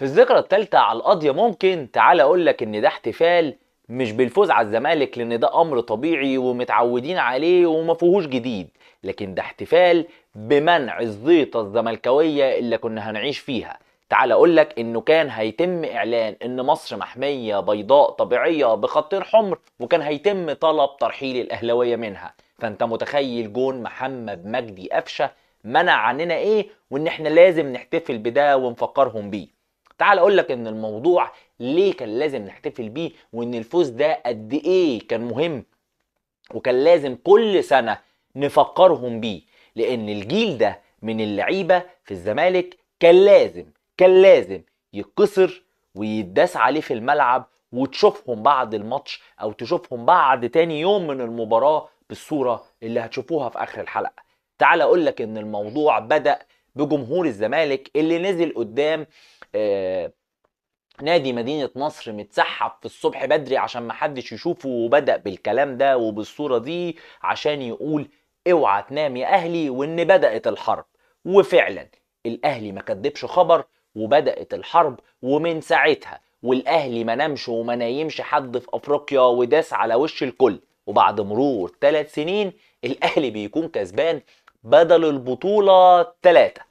في الذكرى الثالثة على القاضية ممكن تعال أقول لك إن ده احتفال مش بالفوز على الزمالك لأن ده أمر طبيعي ومتعودين عليه وما فيهوش جديد لكن ده احتفال بمنع الزيطة الزملكاوية اللي كنا هنعيش فيها تعال أقول لك إنه كان هيتم إعلان إن مصر محمية بيضاء طبيعية بخطين حمر وكان هيتم طلب ترحيل الأهلاوية منها فأنت متخيل جون محمد مجدي قفشة منع عننا إيه وإن إحنا لازم نحتفل بده ونفكرهم بيه تعال اقول لك ان الموضوع ليه كان لازم نحتفل بيه وان الفوز ده قد ايه كان مهم وكان لازم كل سنه نفكرهم بيه لان الجيل ده من اللعيبه في الزمالك كان لازم كان لازم يتكسر ويداس عليه في الملعب وتشوفهم بعد الماتش او تشوفهم بعد تاني يوم من المباراه بالصوره اللي هتشوفوها في اخر الحلقه تعال اقول لك ان الموضوع بدا بجمهور الزمالك اللي نزل قدام آه، نادي مدينة نصر متسحب في الصبح بدري عشان محدش يشوفه وبدأ بالكلام ده وبالصورة دي عشان يقول اوعى تنام يا اهلي وان بدأت الحرب وفعلا الاهلي ما كدبش خبر وبدأت الحرب ومن ساعتها والاهلي ما نامش وما نايمش حد في افريقيا وداس على وش الكل وبعد مرور ثلاث سنين الاهلي بيكون كسبان بدل البطولة ثلاثة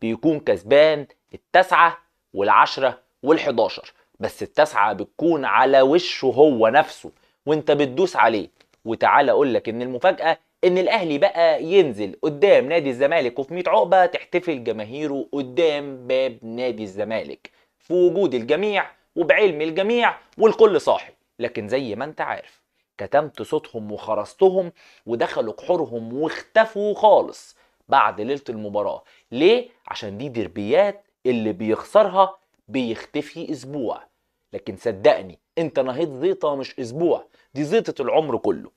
بيكون كسبان التسعة والعشرة والحداشر بس التاسعة بتكون على وشه هو نفسه وانت بتدوس عليه وتعالى اقول لك ان المفاجأة ان الاهلي بقى ينزل قدام نادي الزمالك وفي 100 عقبة تحتفل جماهيره قدام باب نادي الزمالك في وجود الجميع وبعلم الجميع والكل صاحي لكن زي ما انت عارف كتمت صوتهم وخرستهم ودخلوا قحورهم واختفوا خالص بعد ليله المباراه ليه عشان دي ديربيات اللي بيخسرها بيختفي اسبوع لكن صدقني انت نهيت زيطه مش اسبوع دي زيطه العمر كله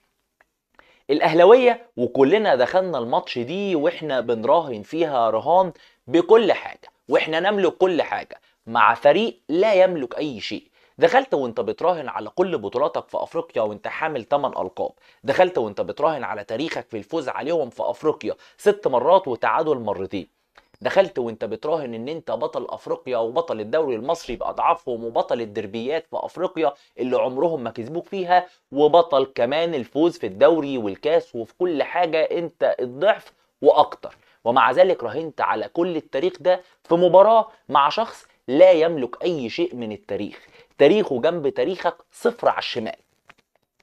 الاهلاويه وكلنا دخلنا الماتش دي واحنا بنراهن فيها رهان بكل حاجه واحنا نملك كل حاجه مع فريق لا يملك اي شيء دخلت وانت بتراهن على كل بطولاتك في افريقيا وانت حامل 8 القاب دخلت وانت بتراهن على تاريخك في الفوز عليهم في افريقيا ست مرات وتعادل مرتين دخلت وانت بتراهن ان انت بطل افريقيا وبطل الدوري المصري باضعافهم وبطل الدربيات في افريقيا اللي عمرهم ما كسبوك فيها وبطل كمان الفوز في الدوري والكاس وفي كل حاجه انت الضعف واكتر ومع ذلك راهنت على كل التاريخ ده في مباراه مع شخص لا يملك اي شيء من التاريخ تاريخه جنب تاريخك صفر على الشمال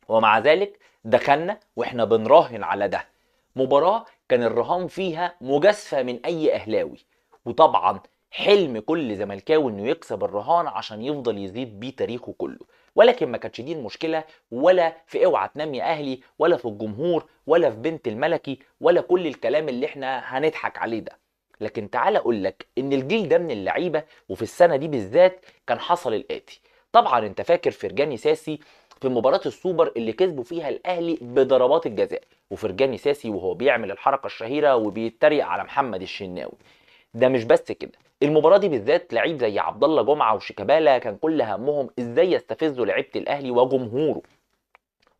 ومع ذلك دخلنا واحنا بنراهن على ده مباراه كان الرهان فيها مجازفه من اي اهلاوي وطبعا حلم كل زملكاوي انه يكسب الرهان عشان يفضل يزيد بيه تاريخه كله ولكن ما كانتش دي المشكله ولا في اوعى تنام يا اهلي ولا في الجمهور ولا في بنت الملكي ولا كل الكلام اللي احنا هنضحك عليه ده لكن تعال اقول لك ان الجيل ده من اللعيبه وفي السنه دي بالذات كان حصل الاتي طبعا انت فاكر فرجاني ساسي في مباراه السوبر اللي كسبوا فيها الاهلي بضربات الجزاء وفرجاني ساسي وهو بيعمل الحركه الشهيره وبيتريق على محمد الشناوي ده مش بس كده المباراه دي بالذات لعيب زي عبد الله جمعه وشيكابالا كان كل همهم ازاي يستفزوا لعيبه الاهلي وجمهوره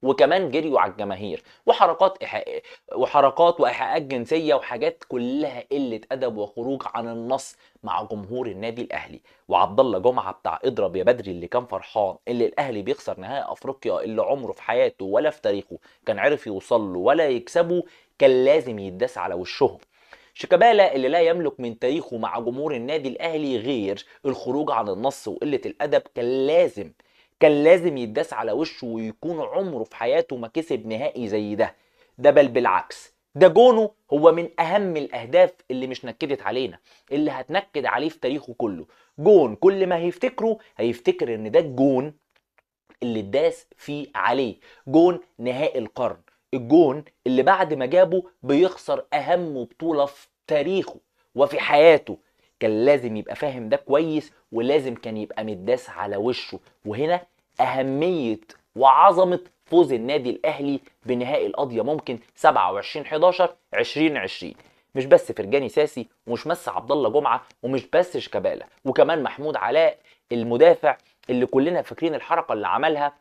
وكمان جريوا على الجماهير وحركات وحركات وايحاءات جنسيه وحاجات كلها قله ادب وخروج عن النص مع جمهور النادي الاهلي وعبد الله جمعه بتاع اضرب يا بدري اللي كان فرحان اللي الاهلي بيخسر نهائي افريقيا اللي عمره في حياته ولا في تاريخه كان عرف يوصل له ولا يكسبه كان لازم يتداس على وشهم شيكابالا اللي لا يملك من تاريخه مع جمهور النادي الاهلي غير الخروج عن النص وقله الادب كان لازم كان لازم يتداس على وشه ويكون عمره في حياته ما كسب نهائي زي ده ده بل بالعكس ده جونه هو من اهم الاهداف اللي مش نكدت علينا اللي هتنكد عليه في تاريخه كله جون كل ما هيفتكره هيفتكر ان ده الجون اللي اتداس فيه عليه جون نهائي القرن الجون اللي بعد ما جابه بيخسر اهم بطوله في تاريخه وفي حياته كان لازم يبقى فاهم ده كويس ولازم كان يبقى متداس على وشه وهنا اهميه وعظمه فوز النادي الاهلي بنهائي القضيه ممكن 27 11 2020 مش بس فرجاني ساسي ومش بس عبد الله جمعه ومش بس شيكابالا وكمان محمود علاء المدافع اللي كلنا فاكرين الحركه اللي عملها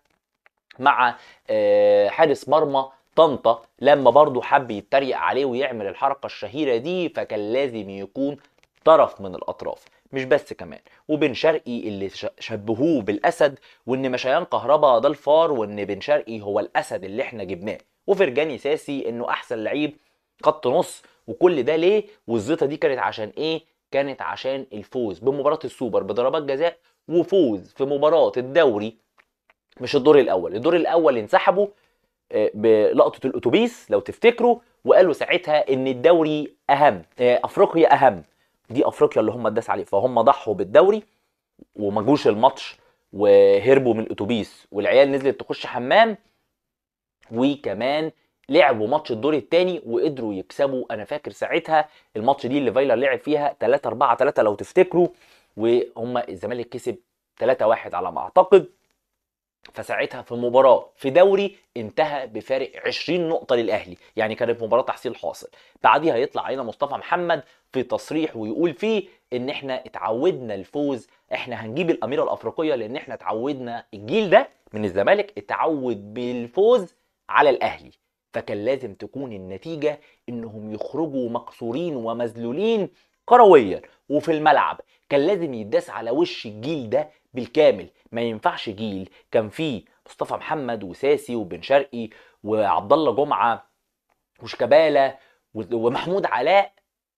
مع آه، حارس مرمى طنطا لما برضه حب يتريق عليه ويعمل الحركه الشهيره دي فكان لازم يكون طرف من الاطراف مش بس كمان وبن شرقي اللي شبهوه بالاسد وان مشيان كهربا ده الفار وان بن شرقي هو الاسد اللي احنا جبناه وفرجاني ساسي انه احسن لعيب خط نص وكل ده ليه والزيطه دي كانت عشان ايه كانت عشان الفوز بمباراه السوبر بضربات جزاء وفوز في مباراه الدوري مش الدور الاول الدور الاول انسحبوا آه، بلقطه الاتوبيس لو تفتكروا وقالوا ساعتها ان الدوري اهم آه، افريقيا اهم دي افريقيا اللي هم اداس عليه فهم ضحوا بالدوري وما جوش الماتش وهربوا من الاتوبيس والعيال نزلت تخش حمام وكمان لعبوا ماتش الدور الثاني وقدروا يكسبوا انا فاكر ساعتها الماتش دي اللي فايلر لعب فيها 3 4 3 لو تفتكروا وهم الزمالك كسب 3 1 على ما اعتقد فساعتها في مباراة في دوري انتهى بفارق 20 نقطة للأهلي يعني كانت مباراة تحصيل حاصل بعديها يطلع علينا مصطفى محمد في تصريح ويقول فيه ان احنا اتعودنا الفوز احنا هنجيب الأميرة الأفريقية لأن احنا اتعودنا الجيل ده من الزمالك اتعود بالفوز على الأهلي فكان لازم تكون النتيجة انهم يخرجوا مكسورين ومذلولين كرويا وفي الملعب كان لازم يداس على وش الجيل ده بالكامل ما ينفعش جيل كان فيه مصطفى محمد وساسي وبن شرقي وعبد الله جمعه وشكباله ومحمود علاء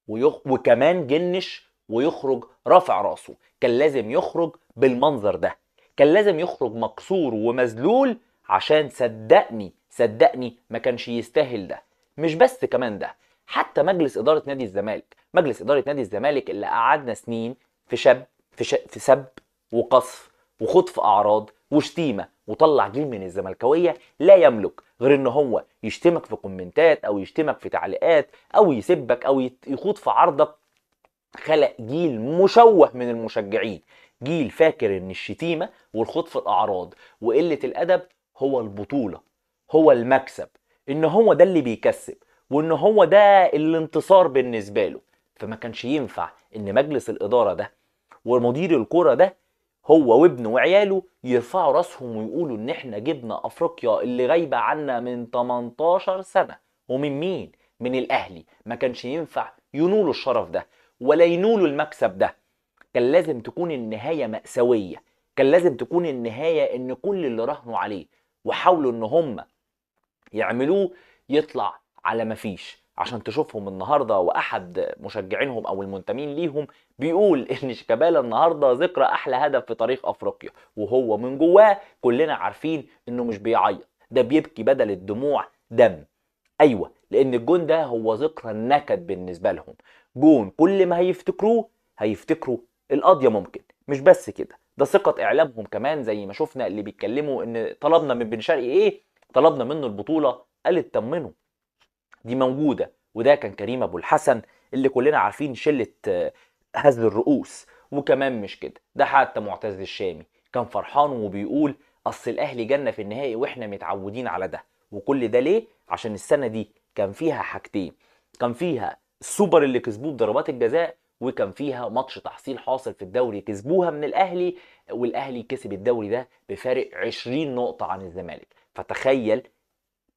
ويخ... وكمان جنش ويخرج رافع راسه كان لازم يخرج بالمنظر ده كان لازم يخرج مكسور ومذلول عشان صدقني صدقني ما كانش يستاهل ده مش بس كمان ده حتى مجلس اداره نادي الزمالك مجلس اداره نادي الزمالك اللي قعدنا سنين في شب في, ش... في سب وقصف وخطف اعراض وشتيمه وطلع جيل من الزملكاويه لا يملك غير ان هو يشتمك في كومنتات او يشتمك في تعليقات او يسبك او يخوض في عرضك خلق جيل مشوه من المشجعين جيل فاكر ان الشتيمه والخوض في الاعراض وقله الادب هو البطوله هو المكسب ان هو ده اللي بيكسب وان هو ده الانتصار بالنسبه له فما كانش ينفع ان مجلس الاداره ده ومدير الكوره ده هو وابنه وعياله يرفعوا راسهم ويقولوا ان احنا جبنا افريقيا اللي غايبه عنا من 18 سنه ومن مين من الاهلي ما كانش ينفع ينولوا الشرف ده ولا ينولوا المكسب ده كان لازم تكون النهايه ماساويه كان لازم تكون النهايه ان كل اللي راهنوا عليه وحاولوا ان هم يعملوه يطلع على مفيش عشان تشوفهم النهارده واحد مشجعينهم او المنتمين ليهم بيقول ان شيكابالا النهارده ذكرى احلى هدف في تاريخ افريقيا وهو من جواه كلنا عارفين انه مش بيعيط ده بيبكي بدل الدموع دم ايوه لان الجون ده هو ذكرى النكد بالنسبه لهم جون كل ما هيفتكروه هيفتكروا القضيه ممكن مش بس كده ده ثقه اعلامهم كمان زي ما شفنا اللي بيتكلموا ان طلبنا من بن شرقي ايه طلبنا منه البطوله قال اطمنوا دي موجوده وده كان كريم ابو الحسن اللي كلنا عارفين شله هز آه، الرؤوس وكمان مش كده ده حتى معتز الشامي كان فرحان وبيقول اصل الاهلي جنه في النهائي واحنا متعودين على ده وكل ده ليه عشان السنه دي كان فيها حاجتين كان فيها السوبر اللي كسبوه بضربات الجزاء وكان فيها ماتش تحصيل حاصل في الدوري كسبوها من الاهلي والاهلي كسب الدوري ده بفارق 20 نقطه عن الزمالك فتخيل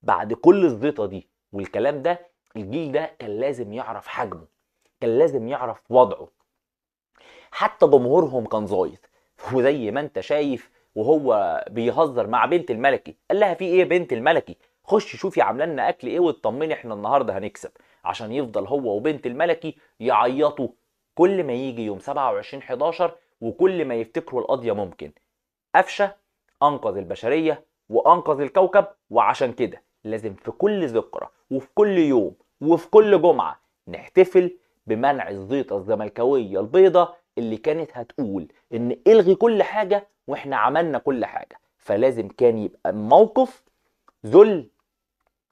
بعد كل الزيطه دي والكلام ده الجيل ده كان لازم يعرف حجمه كان لازم يعرف وضعه حتى جمهورهم كان زايط وزي ما انت شايف وهو بيهزر مع بنت الملكي قال لها في ايه بنت الملكي خش شوفي عامله لنا اكل ايه واطمني احنا النهارده هنكسب عشان يفضل هو وبنت الملكي يعيطوا كل ما يجي يوم 27 11 وكل ما يفتكروا القضيه ممكن قفشه انقذ البشريه وانقذ الكوكب وعشان كده لازم في كل ذكرى وفي كل يوم وفي كل جمعة نحتفل بمنع الزيطة الزملكاوية البيضة اللي كانت هتقول ان الغي كل حاجة واحنا عملنا كل حاجة فلازم كان يبقى موقف ذل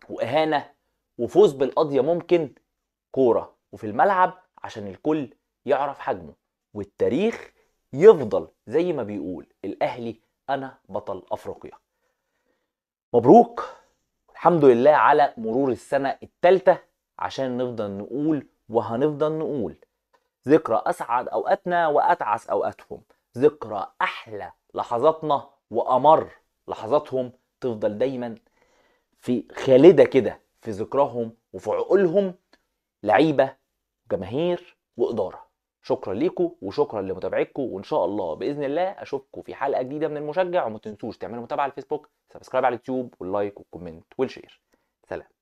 وإهانة وفوز بالقضية ممكن كورة وفي الملعب عشان الكل يعرف حجمه والتاريخ يفضل زي ما بيقول الأهلي أنا بطل أفريقيا مبروك الحمد لله على مرور السنة التالتة عشان نفضل نقول وهنفضل نقول ذكرى أسعد أوقاتنا وأتعس أوقاتهم ذكرى أحلى لحظاتنا وأمر لحظاتهم تفضل دايما في خالدة كده في ذكراهم وفي عقولهم لعيبة جماهير وإدارة شكرا ليكم وشكرا لمتابعتكم وان شاء الله باذن الله اشوفكم في حلقه جديده من المشجع وما تنسوش تعملوا متابعه على الفيسبوك سبسكرايب على اليوتيوب واللايك والكومنت والشير سلام